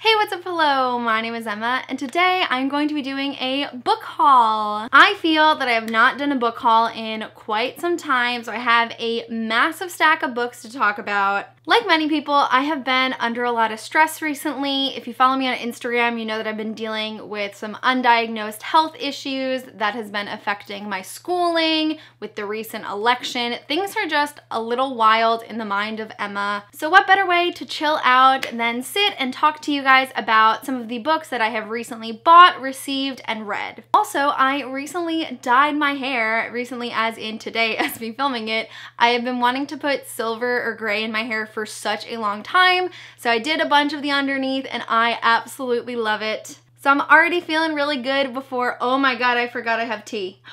Hey, what's up, hello? My name is Emma, and today I'm going to be doing a book haul. I feel that I have not done a book haul in quite some time, so I have a massive stack of books to talk about. Like many people, I have been under a lot of stress recently. If you follow me on Instagram, you know that I've been dealing with some undiagnosed health issues that has been affecting my schooling with the recent election. Things are just a little wild in the mind of Emma. So what better way to chill out than sit and talk to you guys about some of the books that I have recently bought, received, and read. Also, I recently dyed my hair, recently as in today as me filming it. I have been wanting to put silver or gray in my hair for for such a long time. So I did a bunch of the underneath and I absolutely love it. So I'm already feeling really good before, oh my God, I forgot I have tea.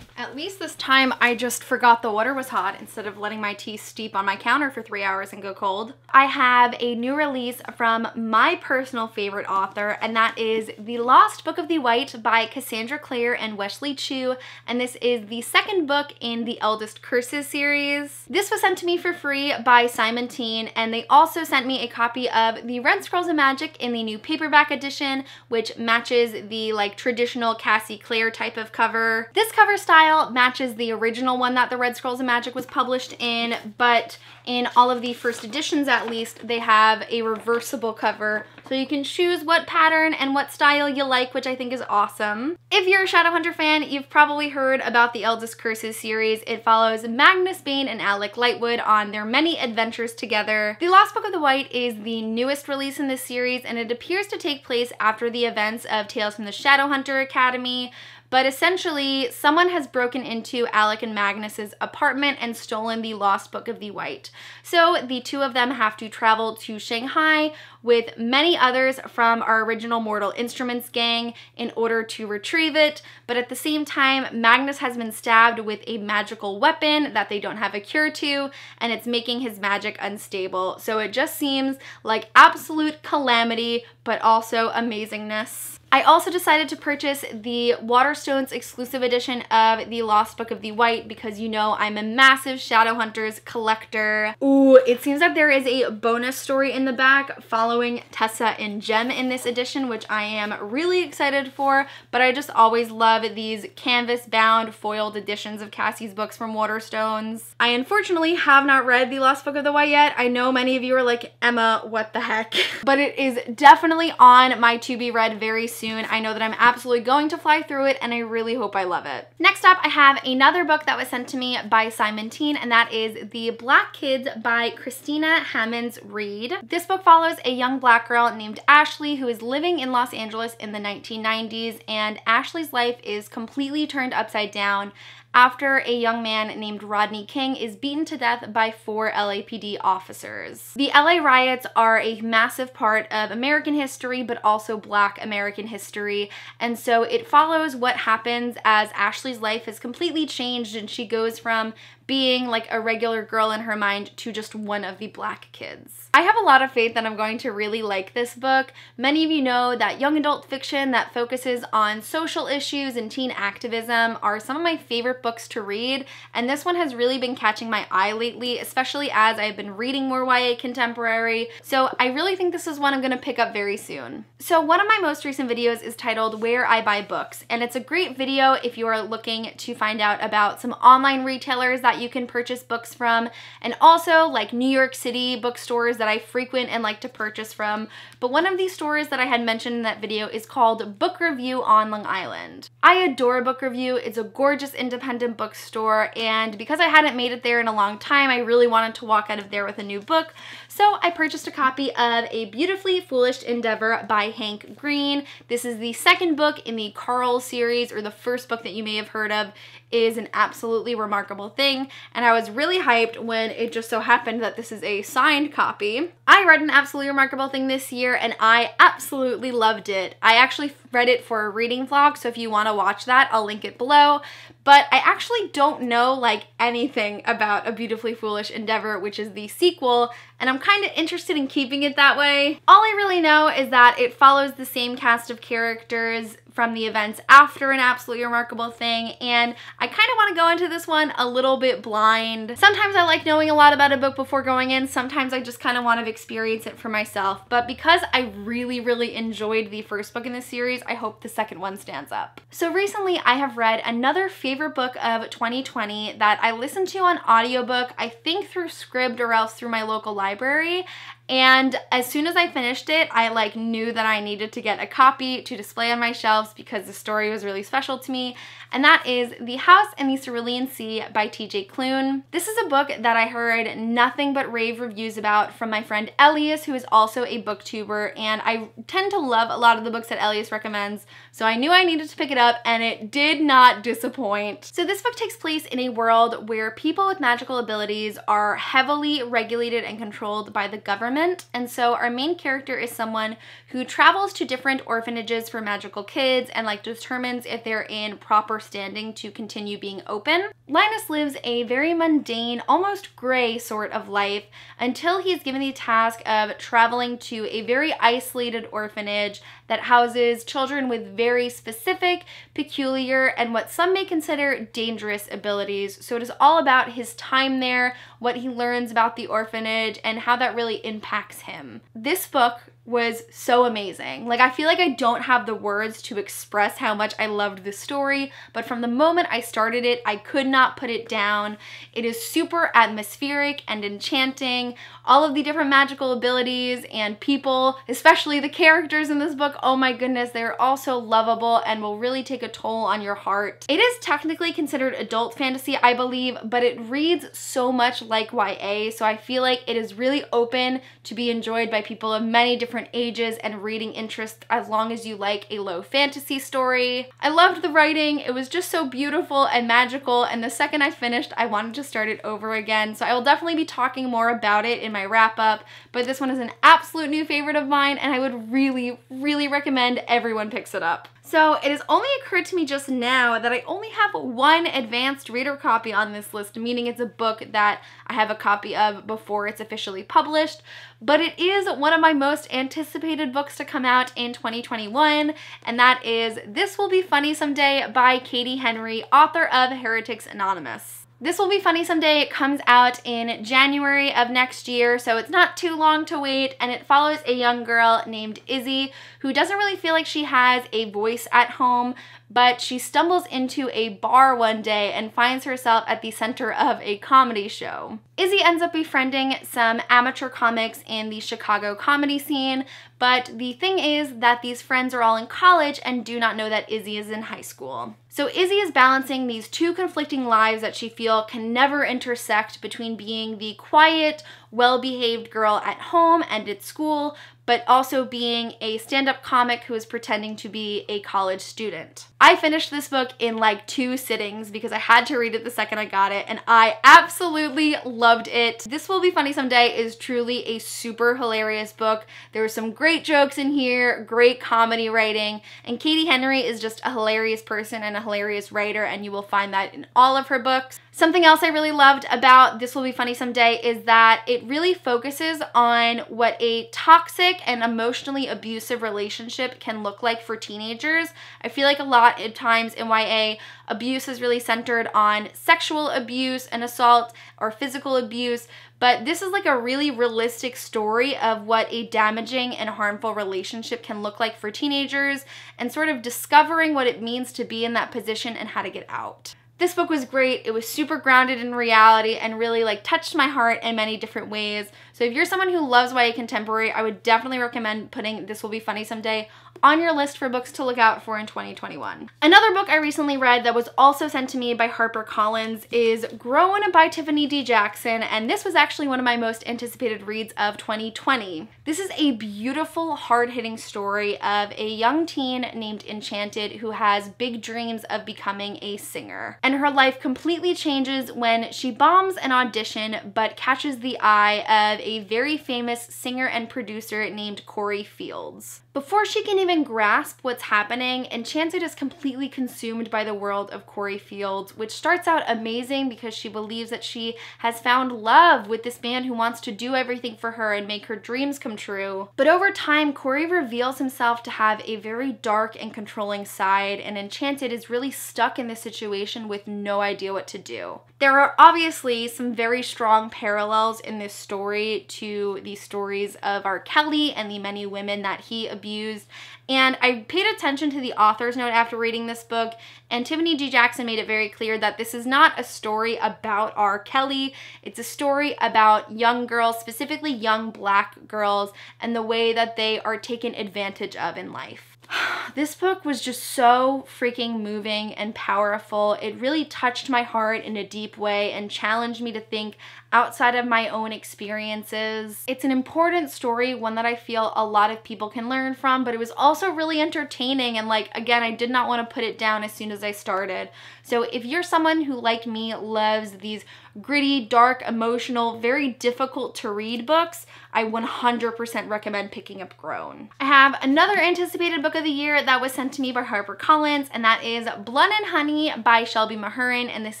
At least this time I just forgot the water was hot instead of letting my tea steep on my counter for three hours and go cold. I have a new release from my personal favorite author and that is The Lost Book of the White by Cassandra Clare and Wesley Chu and this is the second book in the Eldest Curses series. This was sent to me for free by Simon Teen and they also sent me a copy of The Red Scrolls of Magic in the new paperback edition which matches the like traditional Cassie Clare type of cover. This cover style style matches the original one that the Red Scrolls of Magic was published in, but in all of the first editions at least, they have a reversible cover. So you can choose what pattern and what style you like, which I think is awesome. If you're a Shadowhunter fan, you've probably heard about the Eldest Curses series. It follows Magnus Bane and Alec Lightwood on their many adventures together. The Lost Book of the White is the newest release in this series, and it appears to take place after the events of Tales from the Shadowhunter Academy, but essentially, someone has broken into Alec and Magnus's apartment and stolen the lost book of the White. So the two of them have to travel to Shanghai with many others from our original Mortal Instruments gang in order to retrieve it. But at the same time, Magnus has been stabbed with a magical weapon that they don't have a cure to, and it's making his magic unstable. So it just seems like absolute calamity, but also amazingness. I also decided to purchase the Waterstones exclusive edition of The Lost Book of the White because you know I'm a massive Shadowhunters collector. Ooh, it seems that there is a bonus story in the back following Tessa and Gem in this edition, which I am really excited for, but I just always love these canvas-bound foiled editions of Cassie's books from Waterstones. I unfortunately have not read The Lost Book of the White yet. I know many of you are like, Emma, what the heck? but it is definitely on my to-be-read very soon soon. I know that I'm absolutely going to fly through it and I really hope I love it. Next up, I have another book that was sent to me by Simon Teen and that is The Black Kids by Christina Hammonds Reed. This book follows a young black girl named Ashley who is living in Los Angeles in the 1990s and Ashley's life is completely turned upside down after a young man named Rodney King is beaten to death by four LAPD officers. The LA riots are a massive part of American history, but also Black American history, and so it follows what happens as Ashley's life is completely changed and she goes from being like a regular girl in her mind to just one of the black kids. I have a lot of faith that I'm going to really like this book. Many of you know that young adult fiction that focuses on social issues and teen activism are some of my favorite books to read, and this one has really been catching my eye lately, especially as I've been reading more YA contemporary. So I really think this is one I'm gonna pick up very soon. So one of my most recent videos is titled Where I Buy Books, and it's a great video if you are looking to find out about some online retailers that you can purchase books from, and also like New York City bookstores that I frequent and like to purchase from. But one of these stores that I had mentioned in that video is called Book Review on Long Island. I adore Book Review. It's a gorgeous independent bookstore, and because I hadn't made it there in a long time, I really wanted to walk out of there with a new book. So I purchased a copy of A Beautifully Foolish Endeavor by Hank Green. This is the second book in the Carl series, or the first book that you may have heard of, is an absolutely remarkable thing. And I was really hyped when it just so happened that this is a signed copy. I read an absolutely remarkable thing this year and I absolutely loved it. I actually Reddit for a reading vlog, so if you want to watch that, I'll link it below. But I actually don't know like anything about A Beautifully Foolish Endeavor, which is the sequel, and I'm kind of interested in keeping it that way. All I really know is that it follows the same cast of characters from the events after an absolutely remarkable thing and I kind of want to go into this one a little bit blind. Sometimes I like knowing a lot about a book before going in, sometimes I just kind of want to experience it for myself but because I really really enjoyed the first book in the series I hope the second one stands up. So recently I have read another favorite book of 2020 that I listened to on audiobook, I think through Scribd or else through my local library, and as soon as I finished it, I like knew that I needed to get a copy to display on my shelves because the story was really special to me and that is The House and the Cerulean Sea by T.J. Klune. This is a book that I heard nothing but rave reviews about from my friend Elias, who is also a booktuber, and I tend to love a lot of the books that Elias recommends, so I knew I needed to pick it up, and it did not disappoint. So this book takes place in a world where people with magical abilities are heavily regulated and controlled by the government, and so our main character is someone who travels to different orphanages for magical kids and like determines if they're in proper standing to continue being open. Linus lives a very mundane, almost gray sort of life until he's given the task of traveling to a very isolated orphanage that houses children with very specific, peculiar, and what some may consider dangerous abilities. So it is all about his time there, what he learns about the orphanage, and how that really impacts him. This book was so amazing. Like, I feel like I don't have the words to express how much I loved the story, but from the moment I started it, I could not put it down. It is super atmospheric and enchanting. All of the different magical abilities and people, especially the characters in this book, oh my goodness, they're all so lovable and will really take a toll on your heart. It is technically considered adult fantasy, I believe, but it reads so much like YA, so I feel like it is really open to be enjoyed by people of many different ages and reading interests as long as you like a low fantasy story. I loved the writing, it was just so beautiful and magical, and the second I finished, I wanted to start it over again, so I will definitely be talking more about it in my wrap up, but this one is an absolute new favorite of mine, and I would really, really recommend everyone picks it up. So it has only occurred to me just now that I only have one advanced reader copy on this list, meaning it's a book that I have a copy of before it's officially published, but it is one of my most anticipated books to come out in 2021, and that is This Will Be Funny Someday by Katie Henry, author of Heretics Anonymous. This Will Be Funny Someday it comes out in January of next year, so it's not too long to wait, and it follows a young girl named Izzy who doesn't really feel like she has a voice at home, but she stumbles into a bar one day and finds herself at the center of a comedy show. Izzy ends up befriending some amateur comics in the Chicago comedy scene, but the thing is that these friends are all in college and do not know that Izzy is in high school. So Izzy is balancing these two conflicting lives that she feel can never intersect between being the quiet, well-behaved girl at home and at school but also being a stand up comic who is pretending to be a college student. I finished this book in like two sittings because I had to read it the second I got it, and I absolutely loved it. This Will Be Funny Someday is truly a super hilarious book. There were some great jokes in here, great comedy writing, and Katie Henry is just a hilarious person and a hilarious writer, and you will find that in all of her books. Something else I really loved about This Will Be Funny Someday is that it really focuses on what a toxic and emotionally abusive relationship can look like for teenagers. I feel like a lot of times in YA, abuse is really centered on sexual abuse and assault or physical abuse, but this is like a really realistic story of what a damaging and harmful relationship can look like for teenagers and sort of discovering what it means to be in that position and how to get out this book was great. It was super grounded in reality and really like touched my heart in many different ways. So if you're someone who loves YA contemporary, I would definitely recommend putting This Will Be Funny Someday on your list for books to look out for in 2021. Another book I recently read that was also sent to me by HarperCollins is Grown by Tiffany D. Jackson, and this was actually one of my most anticipated reads of 2020. This is a beautiful, hard-hitting story of a young teen named Enchanted who has big dreams of becoming a singer. And her life completely changes when she bombs an audition but catches the eye of a very famous singer and producer named Corey Fields. Before she can even grasp what's happening, Enchanted is completely consumed by the world of Corey Fields, which starts out amazing because she believes that she has found love with this man who wants to do everything for her and make her dreams come true. But over time, Corey reveals himself to have a very dark and controlling side, and Enchanted is really stuck in this situation with no idea what to do. There are obviously some very strong parallels in this story to the stories of our Kelly and the many women that he abused abused. And I paid attention to the author's note after reading this book, and Tiffany G. Jackson made it very clear that this is not a story about R. Kelly. It's a story about young girls, specifically young black girls, and the way that they are taken advantage of in life. this book was just so freaking moving and powerful. It really touched my heart in a deep way and challenged me to think outside of my own experiences. It's an important story, one that I feel a lot of people can learn from, but it was also really entertaining and like, again, I did not want to put it down as soon as I started. So if you're someone who, like me, loves these gritty, dark, emotional, very difficult to read books, I 100% recommend picking up Grown. I have another anticipated book of the year that was sent to me by HarperCollins, and that is Blood and Honey by Shelby Mahurin, and this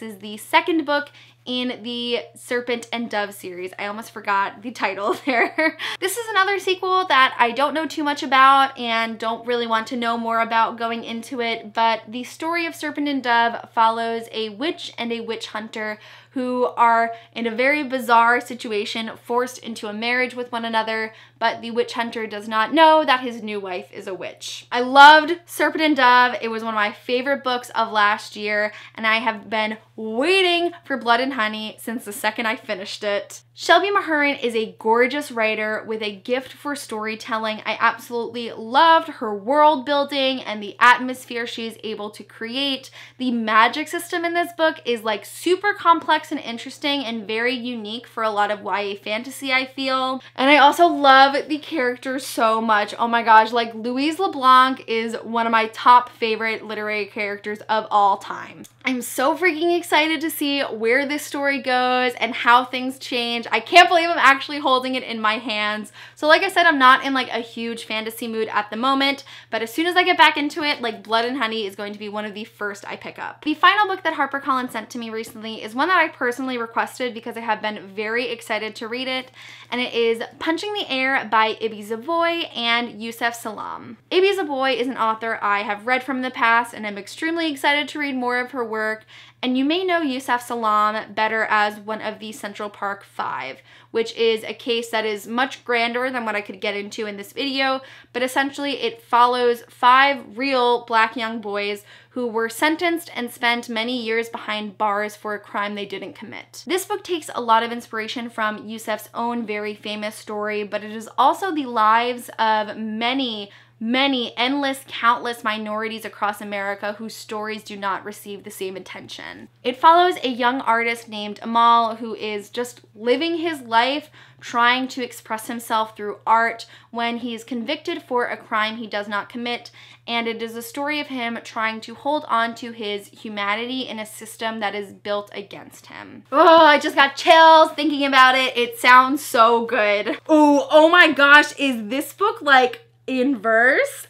is the second book in the Serpent and Dove series. I almost forgot the title there. this is another sequel that I don't know too much about and don't really want to know more about going into it, but the story of Serpent and Dove follows a witch and a witch hunter who are in a very bizarre situation, forced into a marriage with one another, but the witch hunter does not know that his new wife is a witch. I loved Serpent and Dove. It was one of my favorite books of last year, and I have been waiting for Blood and Honey since the second I finished it. Shelby Mahurin is a gorgeous writer with a gift for storytelling. I absolutely loved her world building and the atmosphere she is able to create. The magic system in this book is like super complex and interesting and very unique for a lot of YA fantasy, I feel. And I also love the characters so much. Oh my gosh, like Louise LeBlanc is one of my top favorite literary characters of all time. I'm so freaking excited to see where this story goes and how things change I can't believe I'm actually holding it in my hands. So like I said, I'm not in like a huge fantasy mood at the moment, but as soon as I get back into it, like Blood and Honey is going to be one of the first I pick up. The final book that HarperCollins sent to me recently is one that I personally requested because I have been very excited to read it, and it is Punching the Air by Ibi Zavoy and Yusef Salam. Ibi Zavoy is an author I have read from in the past and I'm extremely excited to read more of her work, and you may know Yusef Salam better as one of the Central Park Five, which is a case that is much grander than what I could get into in this video, but essentially it follows five real black young boys who were sentenced and spent many years behind bars for a crime they didn't commit. This book takes a lot of inspiration from Yusef's own very famous story, but it is also the lives of many many, endless, countless minorities across America whose stories do not receive the same attention. It follows a young artist named Amal who is just living his life, trying to express himself through art when he is convicted for a crime he does not commit, and it is a story of him trying to hold on to his humanity in a system that is built against him. Oh, I just got chills thinking about it. It sounds so good. Oh, oh my gosh, is this book like inverse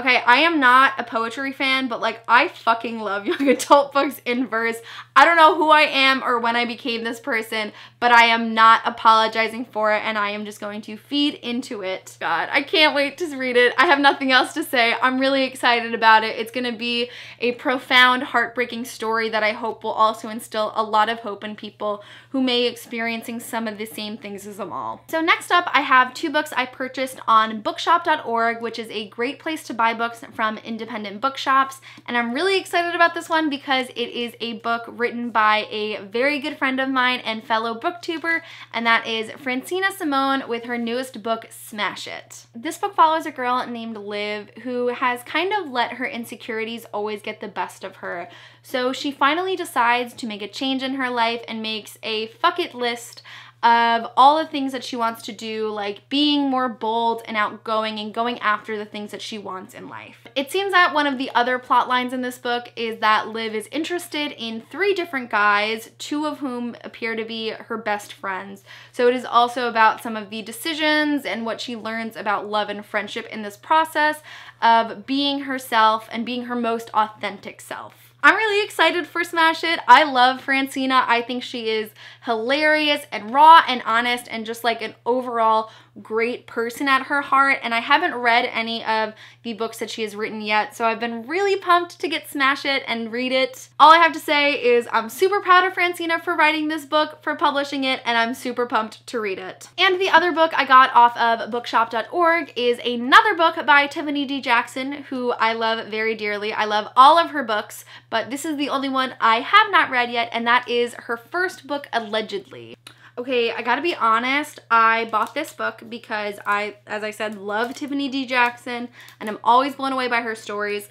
Okay, I am not a poetry fan, but like I fucking love young adult books in verse. I don't know who I am or when I became this person, but I am not apologizing for it and I am just going to feed into it. God, I can't wait to read it. I have nothing else to say. I'm really excited about it. It's gonna be a profound, heartbreaking story that I hope will also instill a lot of hope in people who may be experiencing some of the same things as them all. So next up, I have two books I purchased on bookshop.org, which is a great place to buy buy books from independent bookshops. And I'm really excited about this one because it is a book written by a very good friend of mine and fellow booktuber, and that is Francina Simone with her newest book, Smash It. This book follows a girl named Liv who has kind of let her insecurities always get the best of her. So she finally decides to make a change in her life and makes a fuck it list of all the things that she wants to do, like being more bold and outgoing and going after the things that she wants in life. It seems that one of the other plot lines in this book is that Liv is interested in three different guys, two of whom appear to be her best friends. So it is also about some of the decisions and what she learns about love and friendship in this process of being herself and being her most authentic self. I'm really excited for Smash It. I love Francina. I think she is hilarious and raw and honest and just like an overall great person at her heart, and I haven't read any of the books that she has written yet, so I've been really pumped to get Smash It and read it. All I have to say is I'm super proud of Francina for writing this book, for publishing it, and I'm super pumped to read it. And the other book I got off of bookshop.org is another book by Tiffany D. Jackson, who I love very dearly. I love all of her books, but this is the only one I have not read yet, and that is her first book, Allegedly. Okay, I gotta be honest, I bought this book because I, as I said, love Tiffany D. Jackson and I'm always blown away by her stories,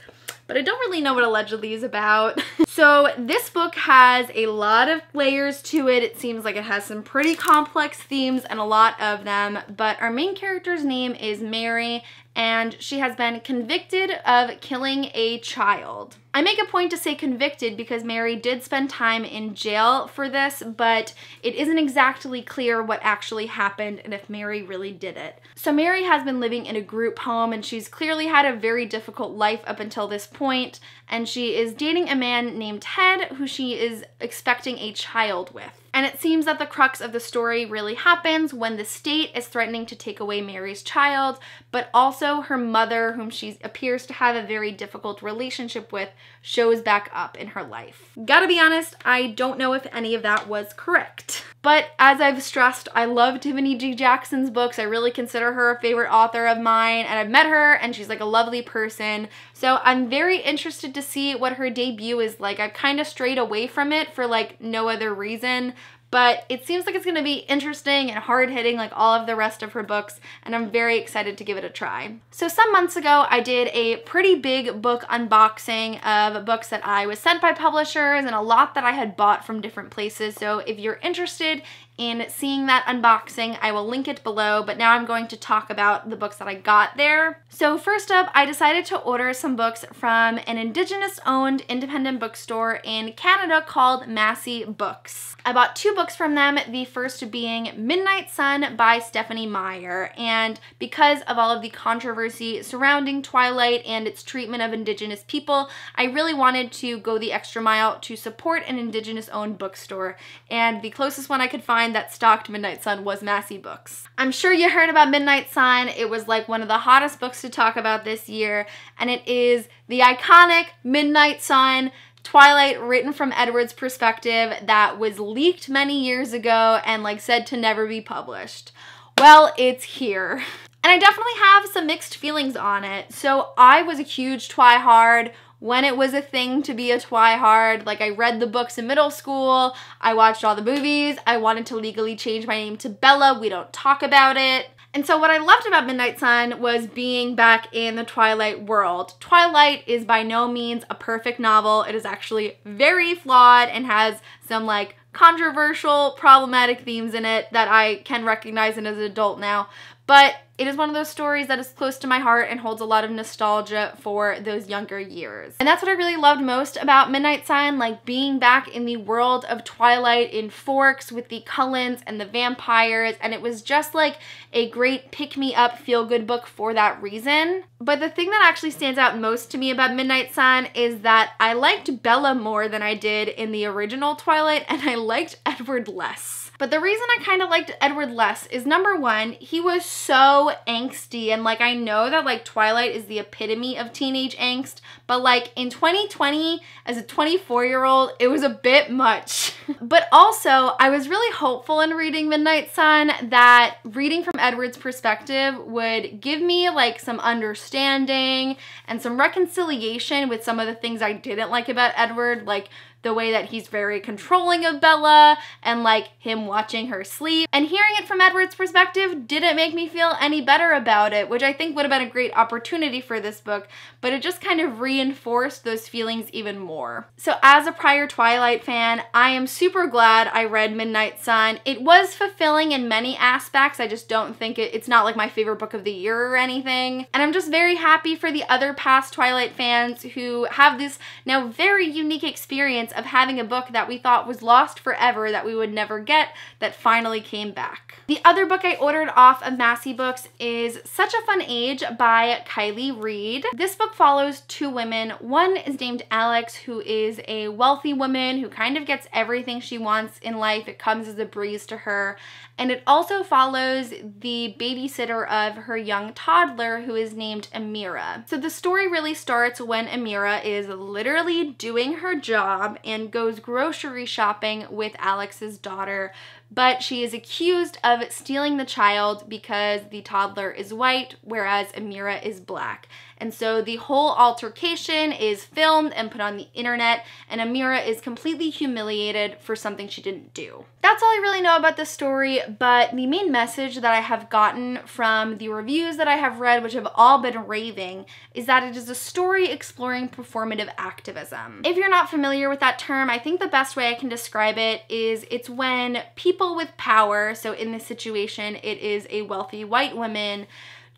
but I don't really know what allegedly is about. so this book has a lot of layers to it. It seems like it has some pretty complex themes and a lot of them, but our main character's name is Mary and she has been convicted of killing a child. I make a point to say convicted because Mary did spend time in jail for this, but it isn't exactly clear what actually happened and if Mary really did it. So Mary has been living in a group home and she's clearly had a very difficult life up until this point, and she is dating a man named Ted who she is expecting a child with. And it seems that the crux of the story really happens when the state is threatening to take away Mary's child, but also her mother, whom she appears to have a very difficult relationship with, shows back up in her life. Gotta be honest, I don't know if any of that was correct. But as I've stressed, I love Tiffany G. Jackson's books. I really consider her a favorite author of mine, and I've met her, and she's like a lovely person. So I'm very interested to see what her debut is like. I've kind of strayed away from it for like no other reason, but it seems like it's going to be interesting and hard-hitting like all of the rest of her books, and I'm very excited to give it a try. So some months ago, I did a pretty big book unboxing of books that I was sent by publishers and a lot that I had bought from different places, so if you're interested in seeing that unboxing. I will link it below, but now I'm going to talk about the books that I got there. So first up, I decided to order some books from an Indigenous-owned independent bookstore in Canada called Massey Books. I bought two books from them, the first being Midnight Sun by Stephanie Meyer, and because of all of the controversy surrounding Twilight and its treatment of Indigenous people, I really wanted to go the extra mile to support an Indigenous-owned bookstore, and the closest one I could find that stocked Midnight Sun was Massey Books. I'm sure you heard about Midnight Sun. It was like one of the hottest books to talk about this year, and it is the iconic Midnight Sun Twilight written from Edward's perspective that was leaked many years ago and like said to never be published. Well, it's here. And I definitely have some mixed feelings on it. So I was a huge Twihard Hard when it was a thing to be a twihard. Like I read the books in middle school, I watched all the movies, I wanted to legally change my name to Bella, we don't talk about it. And so what I loved about Midnight Sun was being back in the Twilight world. Twilight is by no means a perfect novel. It is actually very flawed and has some like controversial, problematic themes in it that I can recognize in as an adult now. But it is one of those stories that is close to my heart and holds a lot of nostalgia for those younger years. And that's what I really loved most about Midnight Sun, like being back in the world of Twilight in Forks with the Cullens and the vampires, and it was just like a great pick-me-up feel-good book for that reason. But the thing that actually stands out most to me about Midnight Sun is that I liked Bella more than I did in the original Twilight, and I liked Edward less. But the reason I kind of liked Edward less is number one, he was so angsty and like I know that like Twilight is the epitome of teenage angst, but like in 2020 as a 24 year old, it was a bit much. but also I was really hopeful in reading Midnight Sun that reading from Edward's perspective would give me like some understanding and some reconciliation with some of the things I didn't like about Edward, like the way that he's very controlling of Bella and like him watching her sleep. And hearing it from Edward's perspective didn't make me feel any better about it, which I think would have been a great opportunity for this book, but it just kind of reinforced those feelings even more. So as a prior Twilight fan, I am super glad I read Midnight Sun. It was fulfilling in many aspects. I just don't think it, it's not like my favorite book of the year or anything. And I'm just very happy for the other past Twilight fans who have this now very unique experience of having a book that we thought was lost forever that we would never get that finally came back. The other book I ordered off of Massey Books is Such a Fun Age by Kylie Reed. This book follows two women. One is named Alex who is a wealthy woman who kind of gets everything she wants in life. It comes as a breeze to her and it also follows the babysitter of her young toddler who is named Amira. So the story really starts when Amira is literally doing her job and goes grocery shopping with Alex's daughter, but she is accused of stealing the child because the toddler is white, whereas Amira is black. And so the whole altercation is filmed and put on the internet, and Amira is completely humiliated for something she didn't do. That's all I really know about this story, but the main message that I have gotten from the reviews that I have read, which have all been raving, is that it is a story exploring performative activism. If you're not familiar with that term, I think the best way I can describe it is it's when people with power, so in this situation, it is a wealthy white woman,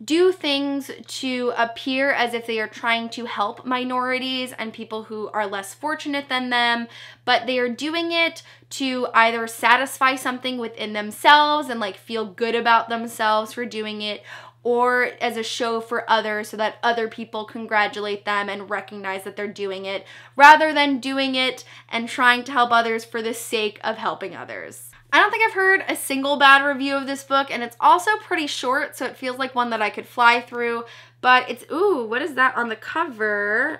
do things to appear as if they are trying to help minorities and people who are less fortunate than them, but they are doing it to either satisfy something within themselves and like feel good about themselves for doing it or as a show for others so that other people congratulate them and recognize that they're doing it rather than doing it and trying to help others for the sake of helping others. I don't think I've heard a single bad review of this book, and it's also pretty short, so it feels like one that I could fly through. But it's, ooh, what is that on the cover?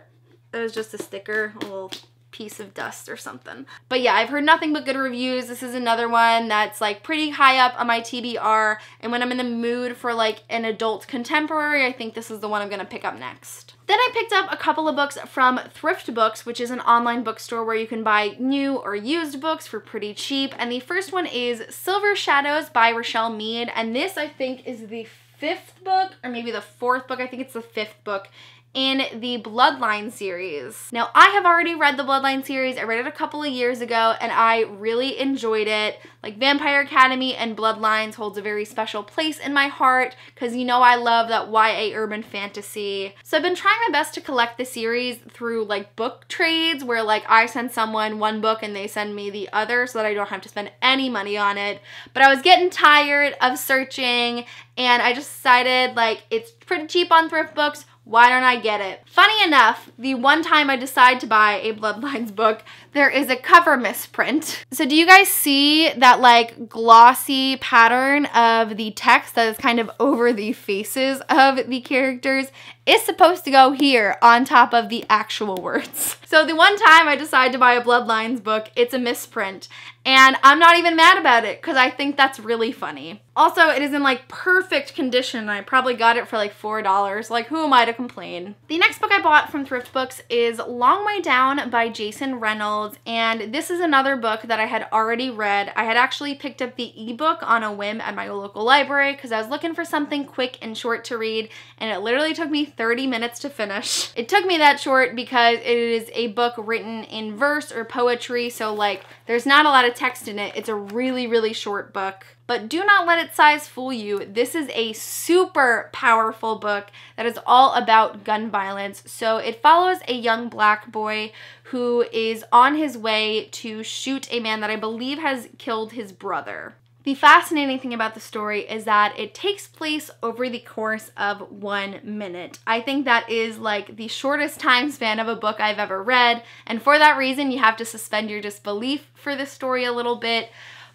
It was just a sticker, a little piece of dust or something. But yeah, I've heard nothing but good reviews. This is another one that's like pretty high up on my TBR. And when I'm in the mood for like an adult contemporary, I think this is the one I'm gonna pick up next. Then I picked up a couple of books from Thrift Books, which is an online bookstore where you can buy new or used books for pretty cheap. And the first one is Silver Shadows by Rochelle Mead. And this I think is the fifth book or maybe the fourth book. I think it's the fifth book in the Bloodline series. Now, I have already read the Bloodline series. I read it a couple of years ago and I really enjoyed it. Like Vampire Academy and Bloodlines holds a very special place in my heart because you know I love that YA urban fantasy. So I've been trying my best to collect the series through like book trades where like I send someone one book and they send me the other so that I don't have to spend any money on it. But I was getting tired of searching and I just decided like it's pretty cheap on thrift books why don't I get it? Funny enough, the one time I decide to buy a Bloodlines book, there is a cover misprint. So do you guys see that like glossy pattern of the text that is kind of over the faces of the characters is supposed to go here on top of the actual words. So the one time I decide to buy a Bloodlines book, it's a misprint. And I'm not even mad about it because I think that's really funny. Also, it is in like perfect condition. I probably got it for like $4. Like, who am I to complain? The next book I bought from Thrift Books is Long Way Down by Jason Reynolds. And this is another book that I had already read. I had actually picked up the ebook on a whim at my local library because I was looking for something quick and short to read. And it literally took me 30 minutes to finish. It took me that short because it is a book written in verse or poetry, so like there's not a lot of text in it. It's a really, really short book. But do not let its size fool you. This is a super powerful book that is all about gun violence. So it follows a young black boy who is on his way to shoot a man that I believe has killed his brother. The fascinating thing about the story is that it takes place over the course of one minute. I think that is like the shortest time span of a book I've ever read, and for that reason, you have to suspend your disbelief for this story a little bit.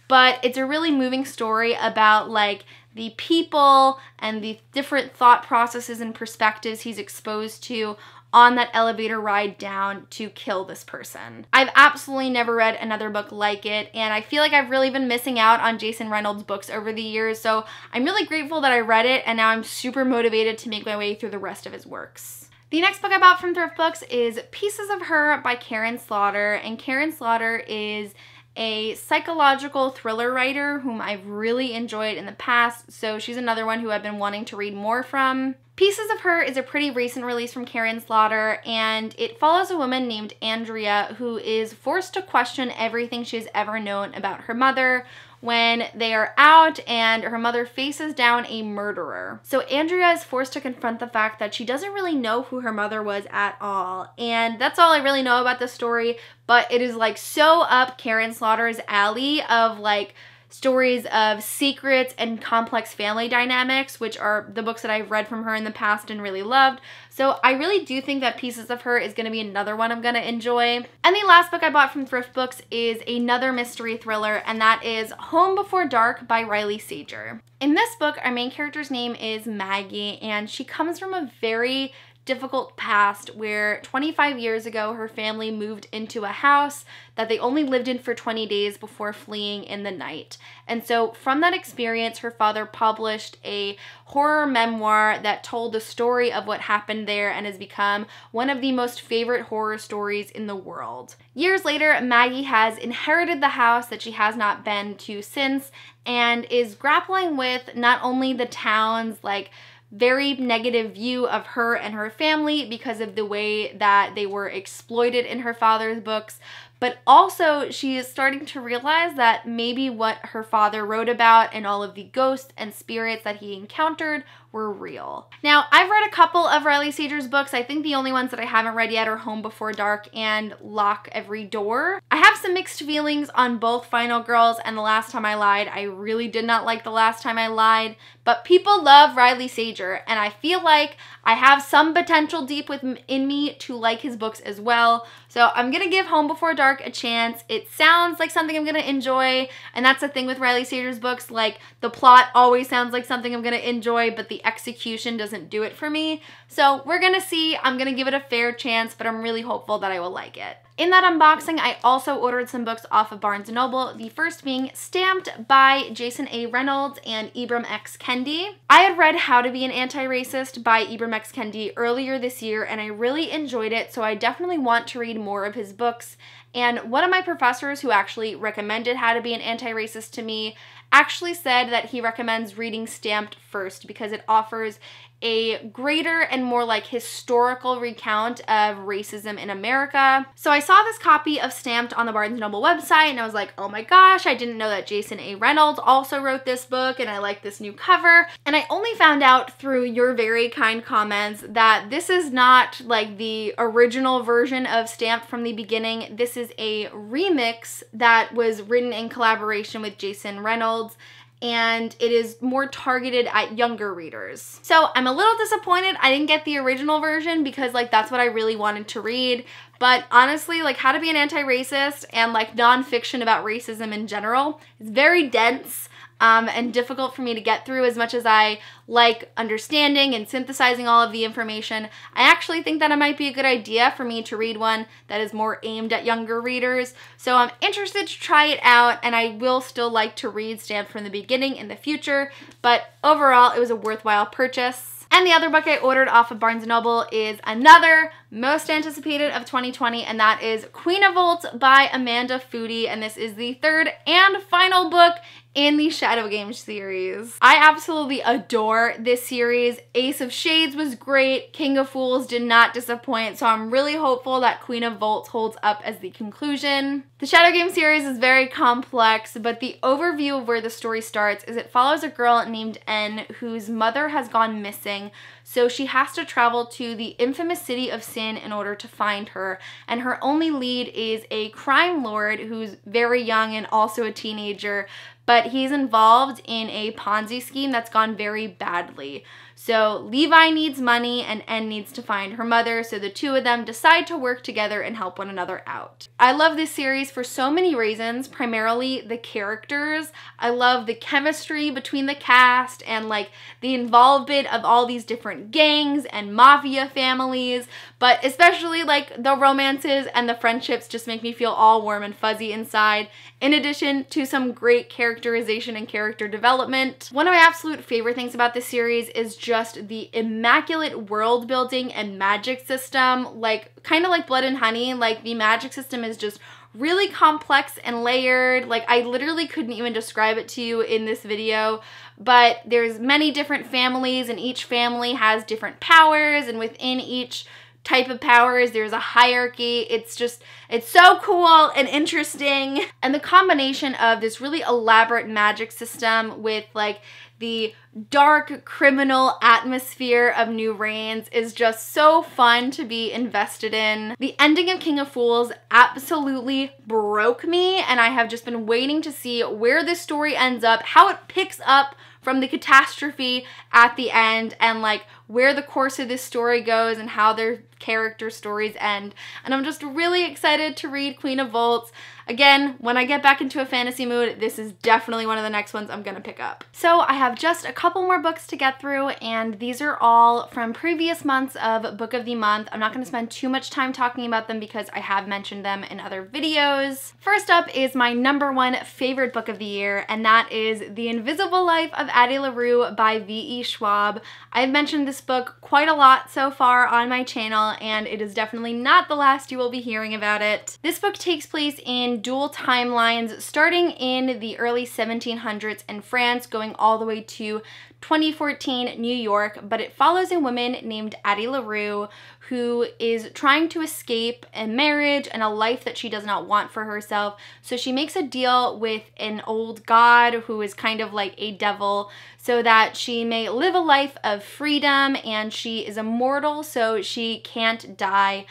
But it's a really moving story about like the people and the different thought processes and perspectives he's exposed to on that elevator ride down to kill this person. I've absolutely never read another book like it, and I feel like I've really been missing out on Jason Reynolds' books over the years, so I'm really grateful that I read it, and now I'm super motivated to make my way through the rest of his works. The next book I bought from Thrift Books is Pieces of Her by Karen Slaughter, and Karen Slaughter is a psychological thriller writer whom I've really enjoyed in the past, so she's another one who I've been wanting to read more from. Pieces of Her is a pretty recent release from Karen Slaughter, and it follows a woman named Andrea who is forced to question everything she's ever known about her mother, when they are out and her mother faces down a murderer. So Andrea is forced to confront the fact that she doesn't really know who her mother was at all. And that's all I really know about this story, but it is like so up Karen Slaughter's alley of like stories of secrets and complex family dynamics, which are the books that I've read from her in the past and really loved. So I really do think that Pieces of Her is going to be another one I'm going to enjoy. And the last book I bought from Thrift Books is another mystery thriller, and that is Home Before Dark by Riley Sager. In this book, our main character's name is Maggie, and she comes from a very difficult past where 25 years ago her family moved into a house that they only lived in for 20 days before fleeing in the night. And so from that experience, her father published a horror memoir that told the story of what happened there and has become one of the most favorite horror stories in the world. Years later, Maggie has inherited the house that she has not been to since and is grappling with not only the town's like very negative view of her and her family because of the way that they were exploited in her father's books. But also, she is starting to realize that maybe what her father wrote about and all of the ghosts and spirits that he encountered were real. Now, I've read a couple of Riley Sager's books. I think the only ones that I haven't read yet are Home Before Dark and Lock Every Door. I have some mixed feelings on both Final Girls and The Last Time I Lied. I really did not like The Last Time I Lied, but people love Riley Sager, and I feel like I have some potential deep within me to like his books as well. So I'm gonna give Home Before Dark a chance. It sounds like something I'm gonna enjoy, and that's the thing with Riley Sager's books, like the plot always sounds like something I'm gonna enjoy, but the execution doesn't do it for me. So we're gonna see, I'm gonna give it a fair chance, but I'm really hopeful that I will like it. In that unboxing, I also ordered some books off of Barnes & Noble, the first being Stamped by Jason A. Reynolds and Ibram X. Kendi. I had read How to Be an Anti-Racist by Ibram X. Kendi earlier this year, and I really enjoyed it, so I definitely want to read more of his books. And one of my professors who actually recommended How to Be an Anti-Racist to me actually said that he recommends reading Stamped first because it offers a greater and more like historical recount of racism in America. So I saw this copy of Stamped on the Barnes Noble website and I was like, oh my gosh, I didn't know that Jason A. Reynolds also wrote this book and I like this new cover. And I only found out through your very kind comments that this is not like the original version of Stamped from the beginning. This is a remix that was written in collaboration with Jason Reynolds and it is more targeted at younger readers. So I'm a little disappointed I didn't get the original version because like that's what I really wanted to read. But honestly, like how to be an anti-racist and like nonfiction about racism in general is very dense um, and difficult for me to get through as much as I like understanding and synthesizing all of the information. I actually think that it might be a good idea for me to read one that is more aimed at younger readers. So I'm interested to try it out and I will still like to read Stamp from the Beginning in the future, but overall it was a worthwhile purchase. And the other book I ordered off of Barnes & Noble is another most anticipated of 2020, and that is Queen of Volts by Amanda Foodie. And this is the third and final book in the Shadow Games series. I absolutely adore this series. Ace of Shades was great. King of Fools did not disappoint, so I'm really hopeful that Queen of Volts holds up as the conclusion. The Shadow Game series is very complex, but the overview of where the story starts is it follows a girl named N whose mother has gone missing so she has to travel to the infamous city of Sin in order to find her. And her only lead is a crime lord who's very young and also a teenager, but he's involved in a Ponzi scheme that's gone very badly. So Levi needs money and N needs to find her mother, so the two of them decide to work together and help one another out. I love this series for so many reasons, primarily the characters. I love the chemistry between the cast and like the involvement of all these different gangs and mafia families, but especially like the romances and the friendships just make me feel all warm and fuzzy inside, in addition to some great characterization and character development. One of my absolute favorite things about this series is just the immaculate world building and magic system, like kind of like Blood and Honey, like the magic system is just really complex and layered. Like I literally couldn't even describe it to you in this video, but there's many different families and each family has different powers and within each type of powers. There's a hierarchy. It's just, it's so cool and interesting. And the combination of this really elaborate magic system with like the dark criminal atmosphere of New Reigns is just so fun to be invested in. The ending of King of Fools absolutely broke me and I have just been waiting to see where this story ends up, how it picks up from the catastrophe at the end and like where the course of this story goes and how their character stories end. And I'm just really excited to read Queen of Volts. Again, when I get back into a fantasy mood, this is definitely one of the next ones I'm gonna pick up. So I have just a couple more books to get through and these are all from previous months of Book of the Month. I'm not gonna spend too much time talking about them because I have mentioned them in other videos. First up is my number one favorite book of the year and that is The Invisible Life of Addie LaRue by V.E. Schwab. I've mentioned this book quite a lot so far on my channel and it is definitely not the last you will be hearing about it. This book takes place in dual timelines starting in the early 1700s in France going all the way to 2014 New York, but it follows a woman named Addie LaRue who is trying to escape a marriage and a life that she does not want for herself. So she makes a deal with an old god who is kind of like a devil so that she may live a life of freedom and she is immortal so she can't die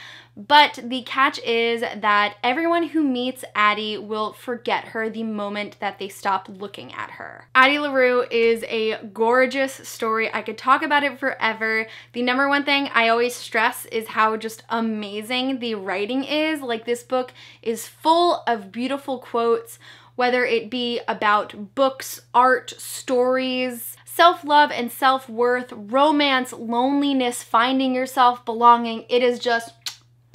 but the catch is that everyone who meets Addie will forget her the moment that they stop looking at her. Addie LaRue is a gorgeous story. I could talk about it forever. The number one thing I always stress is how just amazing the writing is. Like this book is full of beautiful quotes, whether it be about books, art, stories, self love and self worth, romance, loneliness, finding yourself, belonging. It is just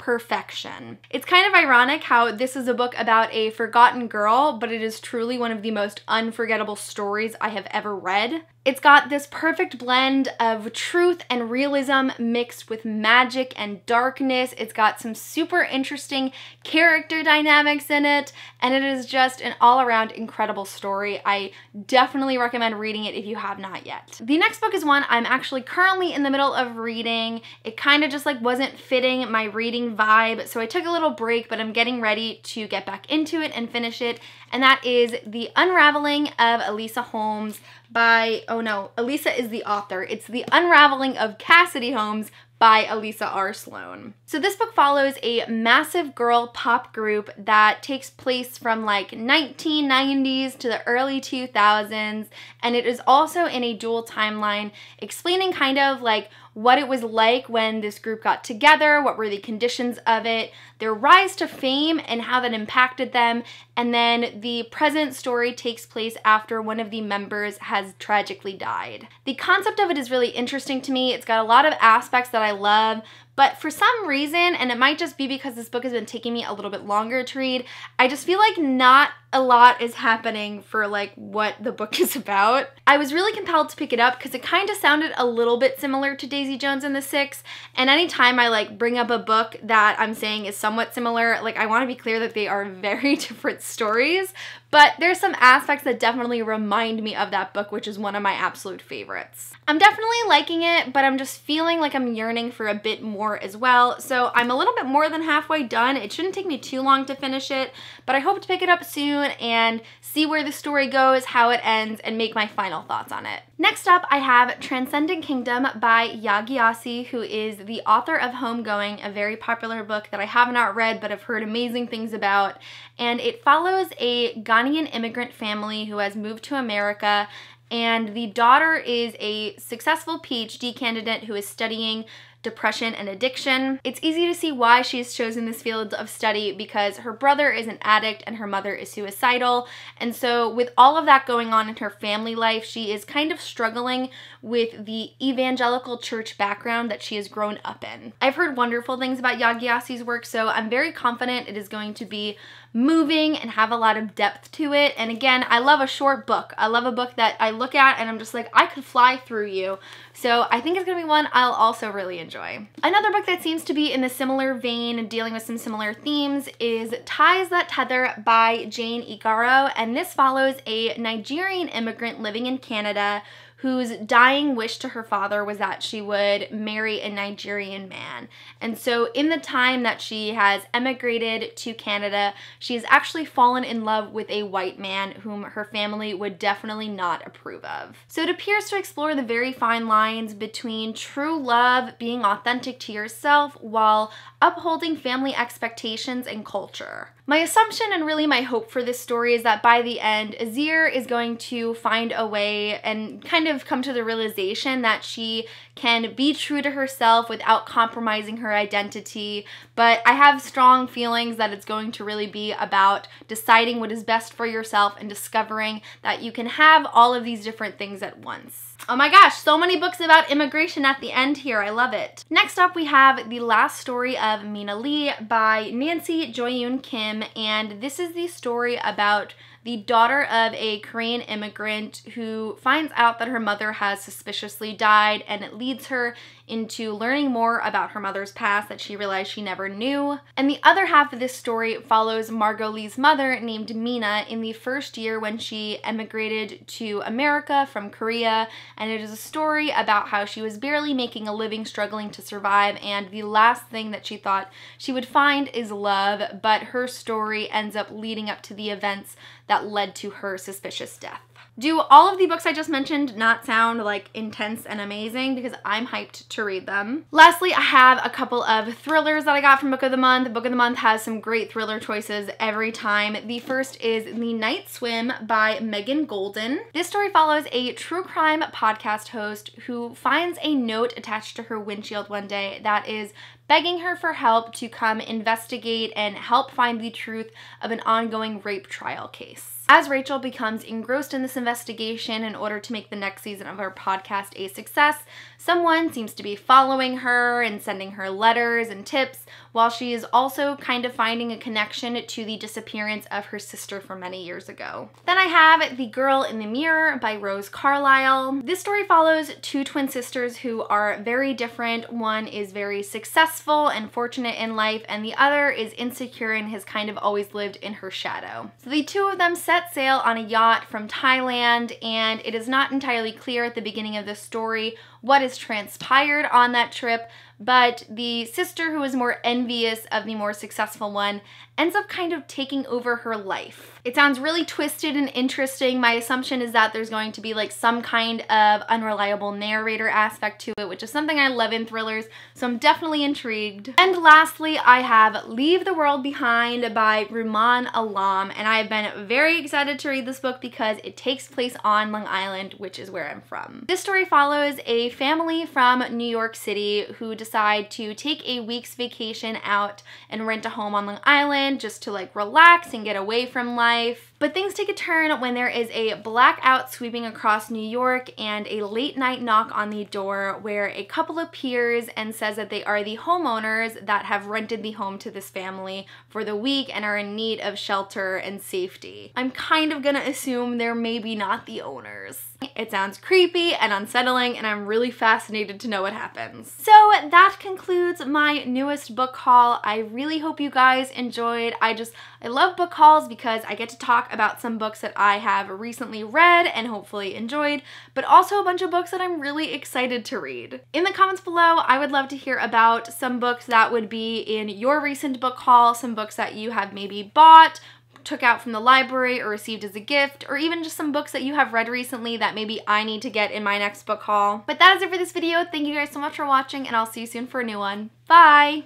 perfection. It's kind of ironic how this is a book about a forgotten girl, but it is truly one of the most unforgettable stories I have ever read. It's got this perfect blend of truth and realism mixed with magic and darkness. It's got some super interesting character dynamics in it, and it is just an all around incredible story. I definitely recommend reading it if you have not yet. The next book is one I'm actually currently in the middle of reading. It kind of just like wasn't fitting my reading vibe. So I took a little break, but I'm getting ready to get back into it and finish it. And that is The Unraveling of Elisa Holmes by, oh no, Elisa is the author. It's The Unraveling of Cassidy Holmes by Elisa R. Sloan. So this book follows a massive girl pop group that takes place from like 1990s to the early 2000s and it is also in a dual timeline explaining kind of like what it was like when this group got together, what were the conditions of it, their rise to fame, and how that impacted them, and then the present story takes place after one of the members has tragically died. The concept of it is really interesting to me. It's got a lot of aspects that I love, but for some reason, and it might just be because this book has been taking me a little bit longer to read, I just feel like not a lot is happening for like what the book is about. I was really compelled to pick it up because it kind of sounded a little bit similar to Daisy Jones and the Six, and anytime I like bring up a book that I'm saying is somewhat similar, like I want to be clear that they are very different stories but there's some aspects that definitely remind me of that book, which is one of my absolute favorites. I'm definitely liking it, but I'm just feeling like I'm yearning for a bit more as well. So I'm a little bit more than halfway done. It shouldn't take me too long to finish it, but I hope to pick it up soon and see where the story goes, how it ends, and make my final thoughts on it. Next up, I have Transcendent Kingdom by Yagyasi, who is the author of Homegoing, a very popular book that I have not read but have heard amazing things about. And it follows a guy Ghanaian immigrant family who has moved to America. And the daughter is a successful PhD candidate who is studying depression and addiction. It's easy to see why she's chosen this field of study because her brother is an addict and her mother is suicidal. And so, with all of that going on in her family life, she is kind of struggling with the evangelical church background that she has grown up in. I've heard wonderful things about Yagiyasi's work, so I'm very confident it is going to be moving and have a lot of depth to it. And again, I love a short book. I love a book that I look at and I'm just like, I could fly through you. So I think it's gonna be one I'll also really enjoy. Another book that seems to be in a similar vein, dealing with some similar themes, is Ties That Tether by Jane Igaro. And this follows a Nigerian immigrant living in Canada whose dying wish to her father was that she would marry a Nigerian man. And so in the time that she has emigrated to Canada, she has actually fallen in love with a white man whom her family would definitely not approve of. So it appears to explore the very fine lines between true love, being authentic to yourself, while upholding family expectations and culture. My assumption and really my hope for this story is that by the end, Azir is going to find a way and kind of come to the realization that she can be true to herself without compromising her identity. But I have strong feelings that it's going to really be about deciding what is best for yourself and discovering that you can have all of these different things at once. Oh my gosh, so many books about immigration at the end here. I love it. Next up, we have The Last Story of Mina Lee by Nancy Joyoon Kim, and this is the story about the daughter of a Korean immigrant who finds out that her mother has suspiciously died, and it leads her into learning more about her mother's past that she realized she never knew. And the other half of this story follows Margot Lee's mother, named Mina, in the first year when she emigrated to America from Korea. And it is a story about how she was barely making a living, struggling to survive, and the last thing that she thought she would find is love, but her story ends up leading up to the events that led to her suspicious death. Do all of the books I just mentioned not sound like intense and amazing because I'm hyped to read them. Lastly, I have a couple of thrillers that I got from Book of the Month. Book of the Month has some great thriller choices every time. The first is The Night Swim by Megan Golden. This story follows a true crime podcast host who finds a note attached to her windshield one day that is begging her for help to come investigate and help find the truth of an ongoing rape trial case. As Rachel becomes engrossed in this investigation in order to make the next season of her podcast a success, someone seems to be following her and sending her letters and tips, while she is also kind of finding a connection to the disappearance of her sister from many years ago. Then I have The Girl in the Mirror by Rose Carlyle. This story follows two twin sisters who are very different. One is very successful and fortunate in life, and the other is insecure and has kind of always lived in her shadow. So the two of them set set sail on a yacht from Thailand, and it is not entirely clear at the beginning of the story what has transpired on that trip, but the sister who is more envious of the more successful one ends up kind of taking over her life. It sounds really twisted and interesting. My assumption is that there's going to be like some kind of unreliable narrator aspect to it, which is something I love in thrillers, so I'm definitely intrigued. And lastly, I have Leave the World Behind by Ruman Alam, and I have been very excited to read this book because it takes place on Long Island, which is where I'm from. This story follows a family from New York City who decide to take a week's vacation out and rent a home on Long Island just to like relax and get away from life. But things take a turn when there is a blackout sweeping across New York and a late night knock on the door where a couple appears and says that they are the homeowners that have rented the home to this family for the week and are in need of shelter and safety. I'm kind of gonna assume they're maybe not the owners. It sounds creepy and unsettling and I'm really fascinated to know what happens. So that concludes my newest book haul. I really hope you guys enjoyed. I just, I love book hauls because I get to talk about some books that I have recently read and hopefully enjoyed, but also a bunch of books that I'm really excited to read. In the comments below, I would love to hear about some books that would be in your recent book haul, some books that you have maybe bought, took out from the library or received as a gift, or even just some books that you have read recently that maybe I need to get in my next book haul. But that is it for this video. Thank you guys so much for watching, and I'll see you soon for a new one. Bye!